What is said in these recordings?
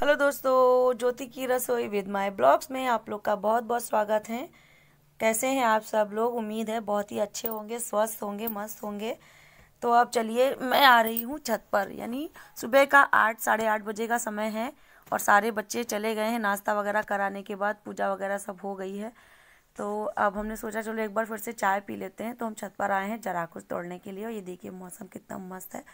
hello दोस्तों ज्योति की रसोई विद माय ब्लॉग्स में आप लोग का बहुत बहुत स्वागत है कैसे हैं आप सब लोग उम्मीद है बहुत ही अच्छे होंगे स्वस्थ होंगे मस्त होंगे तो अब चलिए मैं आ रही हूँ छत पर यानी सुबह का आठ साढ़े आठ बजे का समय है और सारे बच्चे चले गए हैं नाश्ता वगैरह कराने के बाद पूजा वगैरह सब हो गई है तो अब हमने सोचा चलो एक बार फिर से चाय पी लेते हैं तो हम छत पर आए हैं जरा कुछ तोड़ने के लिए और ये देखिए मौसम कितना मस्त है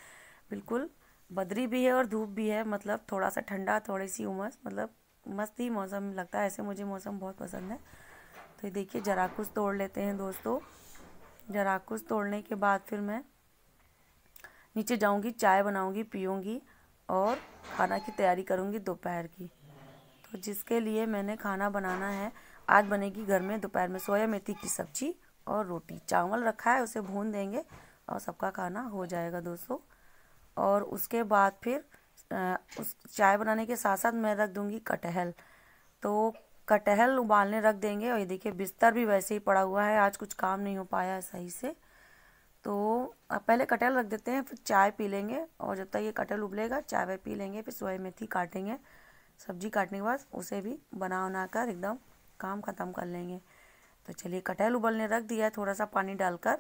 बिल्कुल बदरी भी है और धूप भी है मतलब थोड़ा सा ठंडा थोड़ी सी उमस मतलब मस्त ही मौसम लगता है ऐसे मुझे मौसम बहुत पसंद है तो देखिए जराकुस तोड़ लेते हैं दोस्तों जराकुस तोड़ने के बाद फिर मैं नीचे जाऊंगी चाय बनाऊंगी पीऊंगी और खाना की तैयारी करूंगी दोपहर की तो जिसके लिए मैंने खाना बनाना है आज बनेगी घर में दोपहर में सोया मेथी की सब्जी और रोटी चावल रखा है उसे भून देंगे और सबका खाना हो जाएगा दोस्तों और उसके बाद फिर उस चाय बनाने के साथ साथ मैं रख दूँगी कटहल तो कटहल उबालने रख देंगे और ये देखिए बिस्तर भी वैसे ही पड़ा हुआ है आज कुछ काम नहीं हो पाया सही से तो पहले कटहल रख देते हैं फिर चाय पी लेंगे और जब तक ये कटहल उबलेगा चाय वाय पी लेंगे फिर सोए मेथी काटेंगे सब्जी काटने के बाद उसे भी बना उना कर एकदम काम ख़त्म कर लेंगे तो चलिए कटहल उबलने रख दिया है थोड़ा सा पानी डालकर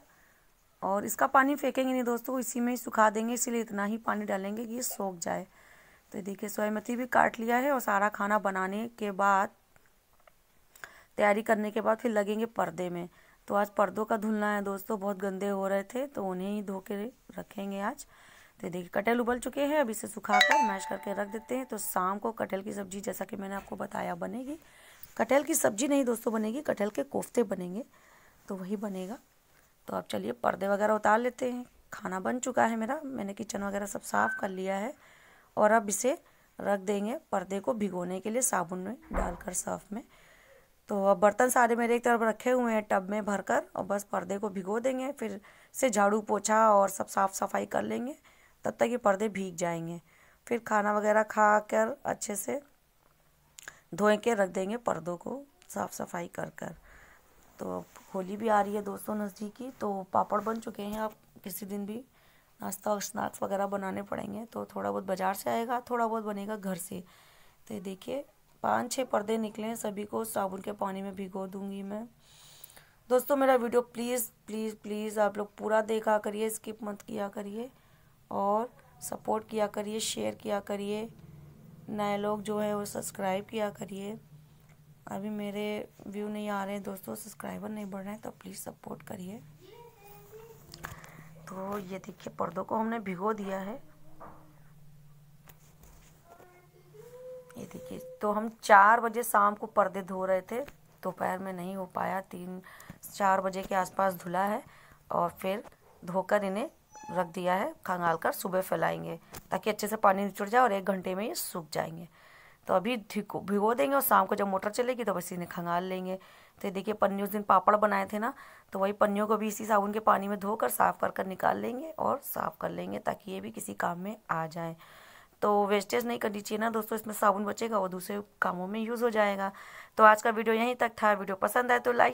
और इसका पानी फेंकेंगे नहीं दोस्तों इसी में ही सुखा देंगे इसीलिए इतना ही पानी डालेंगे कि ये सोख जाए तो देखिए सोयामती भी काट लिया है और सारा खाना बनाने के बाद तैयारी करने के बाद फिर लगेंगे पर्दे में तो आज पर्दों का धुलना है दोस्तों बहुत गंदे हो रहे थे तो उन्हें ही धो के रखेंगे आज तो देखिए कटहल उबल चुके हैं अब इसे सुखा कर मैश करके रख देते हैं तो शाम को कटहल की सब्ज़ी जैसा कि मैंने आपको बताया बनेगी कटहल की सब्ज़ी नहीं दोस्तों बनेगी कटहल के कोफ्ते बनेंगे तो वही बनेगा तो अब चलिए पर्दे वगैरह उतार लेते हैं खाना बन चुका है मेरा मैंने किचन वगैरह सब साफ़ कर लिया है और अब इसे रख देंगे पर्दे को भिगोने के लिए साबुन में डालकर सर्फ में तो अब बर्तन सारे मेरे एक तरफ रखे हुए हैं टब में भरकर और बस पर्दे को भिगो देंगे फिर से झाड़ू पोछा और सब साफ़ सफाई कर लेंगे तब तक ये पर्दे भीग जाएंगे फिर खाना वगैरह खा कर अच्छे से धोए के रख देंगे पर्दों को साफ़ सफाई कर कर तो होली भी आ रही है दोस्तों नज़दीकी तो पापड़ बन चुके हैं आप किसी दिन भी नाश्ता और स्नैक्स वगैरह बनाने पड़ेंगे तो थोड़ा बहुत बाज़ार से आएगा थोड़ा बहुत बनेगा घर से तो देखिए पाँच छः पर्दे निकले हैं सभी को साबुन के पानी में भिगो दूंगी मैं दोस्तों मेरा वीडियो प्लीज़ प्लीज़ प्लीज़ आप लोग पूरा देखा करिए स्किप मत किया करिए और सपोर्ट किया करिए शेयर किया करिए नए लोग जो है वो सब्सक्राइब किया करिए अभी मेरे व्यू नहीं आ रहे हैं दोस्तों सब्सक्राइबर नहीं बढ़ रहे हैं तो प्लीज़ सपोर्ट करिए तो ये देखिए पर्दों को हमने भिगो दिया है ये देखिए तो हम चार बजे शाम को पर्दे धो रहे थे दोपहर में नहीं हो पाया तीन चार बजे के आसपास धुला है और फिर धोकर इन्हें रख दिया है खंगाल कर सुबह फैलाएंगे ताकि अच्छे से पानी निचुड़ जाए और एक घंटे में ये सूख जाएंगे तो अभी ठीक भिगो देंगे और शाम को जब मोटर चलेगी तो बस इन्हें खंगाल लेंगे तो देखिए पन्नी उस दिन पापड़ बनाए थे ना तो वही पन्नियों को भी इसी साबुन के पानी में धोकर साफ़ कर कर निकाल लेंगे और साफ़ कर लेंगे ताकि ये भी किसी काम में आ जाए तो वेस्टेज नहीं करनी चाहिए ना दोस्तों इसमें साबुन बचेगा वो दूसरे कामों में यूज़ हो जाएगा तो आज का वीडियो यहीं तक था वीडियो पसंद आए तो लाइक